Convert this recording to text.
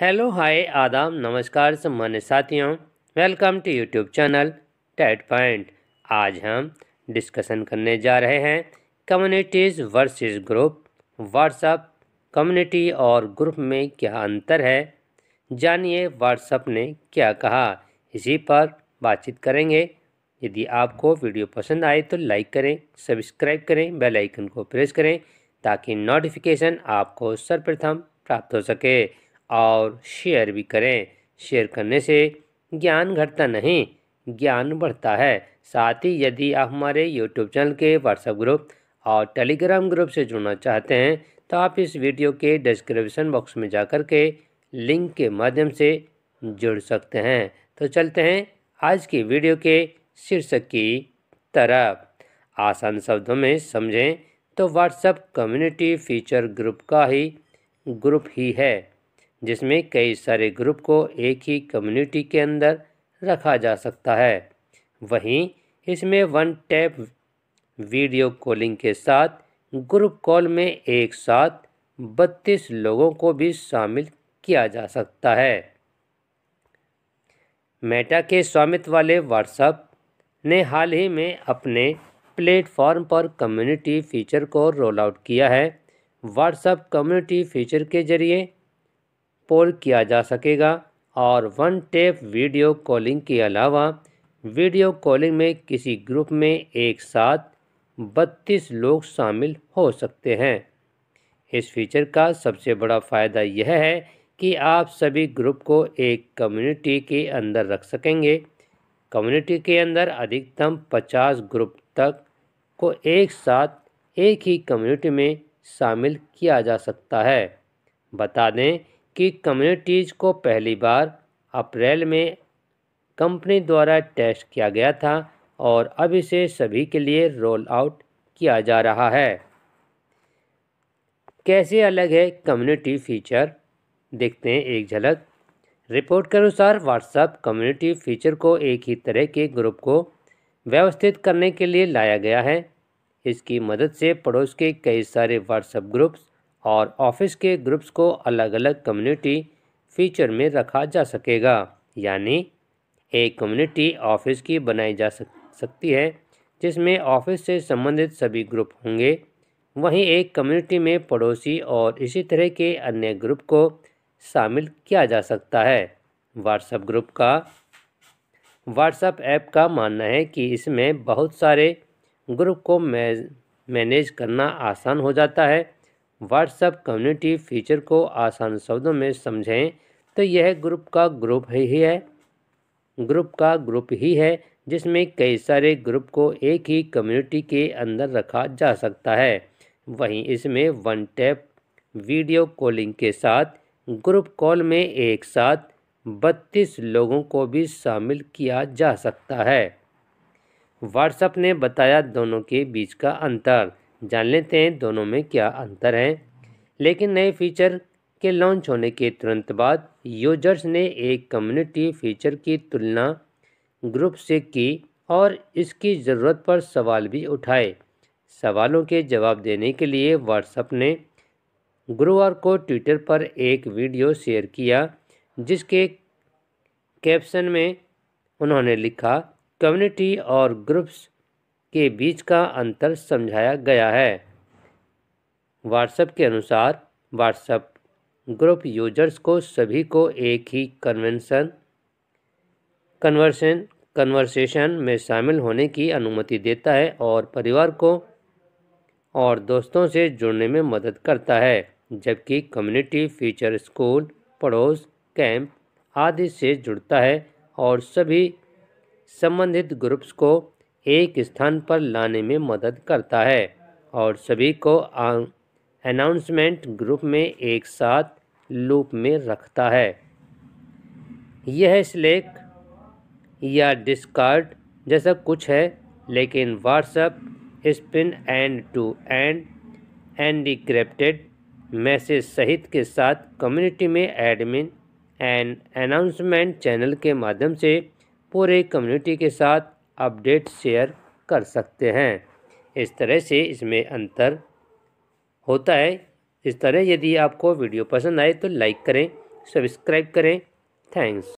hello hi आदम नमस्कार सम्मान्य साथियों welcome to YouTube channel TET point आज हम डिस्कशन करने जा रहे हैं communities versus group WhatsApp community और ग्रुप में क्या अंतर है जानिए व्हाट्सअप ने क्या कहा इसी पर बातचीत करेंगे यदि आपको वीडियो पसंद आए तो लाइक करें सब्सक्राइब करें बेलाइकन को प्रेस करें ताकि नोटिफिकेशन आपको सर्वप्रथम प्राप्त हो सके और शेयर भी करें शेयर करने से ज्ञान घटता नहीं ज्ञान बढ़ता है साथ ही यदि आप हमारे यूट्यूब चैनल के व्हाट्सएप ग्रुप और टेलीग्राम ग्रुप से जुड़ना चाहते हैं तो आप इस वीडियो के डिस्क्रिप्शन बॉक्स में जाकर के लिंक के माध्यम से जुड़ सकते हैं तो चलते हैं आज की वीडियो के शीर्षक की तरफ आसान शब्दों में समझें तो व्हाट्सएप कम्युनिटी फीचर ग्रुप का ही ग्रुप ही है जिसमें कई सारे ग्रुप को एक ही कम्युनिटी के अंदर रखा जा सकता है वहीं इसमें वन टैप वीडियो कॉलिंग के साथ ग्रुप कॉल में एक साथ बत्तीस लोगों को भी शामिल किया जा सकता है मेटा के स्वामित्व वाले व्हाट्सएप ने हाल ही में अपने प्लेटफॉर्म पर कम्युनिटी फीचर को रोल आउट किया है व्हाट्सएप कम्युनिटी फीचर के जरिए पोल किया जा सकेगा और वन टेप वीडियो कॉलिंग के अलावा वीडियो कॉलिंग में किसी ग्रुप में एक साथ बत्तीस लोग शामिल हो सकते हैं इस फीचर का सबसे बड़ा फ़ायदा यह है कि आप सभी ग्रुप को एक कम्युनिटी के अंदर रख सकेंगे कम्युनिटी के अंदर अधिकतम 50 ग्रुप तक को एक साथ एक ही कम्युनिटी में शामिल किया जा सकता है बता दें कि कम्युनिटीज़ को पहली बार अप्रैल में कंपनी द्वारा टेस्ट किया गया था और अब इसे सभी के लिए रोल आउट किया जा रहा है कैसे अलग है कम्युनिटी फीचर देखते हैं एक झलक रिपोर्ट के अनुसार व्हाट्सएप कम्युनिटी फीचर को एक ही तरह के ग्रुप को व्यवस्थित करने के लिए लाया गया है इसकी मदद से पड़ोस के कई सारे व्हाट्सएप ग्रुप्स और ऑफिस के ग्रुप्स को अलग अलग कम्युनिटी फीचर में रखा जा सकेगा यानी एक कम्युनिटी ऑफिस की बनाई जा सक, सकती है जिसमें ऑफिस से संबंधित सभी ग्रुप होंगे वहीं एक कम्युनिटी में पड़ोसी और इसी तरह के अन्य ग्रुप को शामिल किया जा सकता है व्हाट्सएप ग्रुप का व्हाट्सएप ऐप का मानना है कि इसमें बहुत सारे ग्रुप को मैनेज करना आसान हो जाता है व्हाट्सएप कम्युनिटी फीचर को आसान शब्दों में समझें तो यह ग्रुप का ग्रुप ही है ग्रुप का ग्रुप ही है जिसमें कई सारे ग्रुप को एक ही कम्युनिटी के अंदर रखा जा सकता है वहीं इसमें वन टैप वीडियो कॉलिंग के साथ ग्रुप कॉल में एक साथ बत्तीस लोगों को भी शामिल किया जा सकता है व्हाट्सएप ने बताया दोनों के बीच का अंतर जान लेते हैं दोनों में क्या अंतर है लेकिन नए फीचर के लॉन्च होने के तुरंत बाद यूजर्स ने एक कम्युनिटी फीचर की तुलना ग्रुप से की और इसकी ज़रूरत पर सवाल भी उठाए सवालों के जवाब देने के लिए व्हाट्सएप ने गुरुवार को ट्विटर पर एक वीडियो शेयर किया जिसके कैप्शन में उन्होंने लिखा कम्युनिटी और ग्रुप्स के बीच का अंतर समझाया गया है व्हाट्सएप के अनुसार व्हाट्सएप ग्रुप यूजर्स को सभी को एक ही कन्वेंशन कन्वर्सन कन्वर्सेशन में शामिल होने की अनुमति देता है और परिवार को और दोस्तों से जुड़ने में मदद करता है जबकि कम्युनिटी फीचर स्कूल पड़ोस कैंप आदि से जुड़ता है और सभी संबंधित ग्रुप्स को एक स्थान पर लाने में मदद करता है और सभी को अनाउंसमेंट ग्रुप में एक साथ लूप में रखता है यह स्लेक या डिस्कार्ड जैसा कुछ है लेकिन व्हाट्सएप स्पिन end to end encrypted message सहित के साथ कम्युनिटी में एडमिन एंड अनाउंसमेंट चैनल के माध्यम से पूरे कम्युनिटी के साथ अपडेट शेयर कर सकते हैं इस तरह से इसमें अंतर होता है इस तरह यदि आपको वीडियो पसंद आए तो लाइक करें सब्सक्राइब करें थैंक्स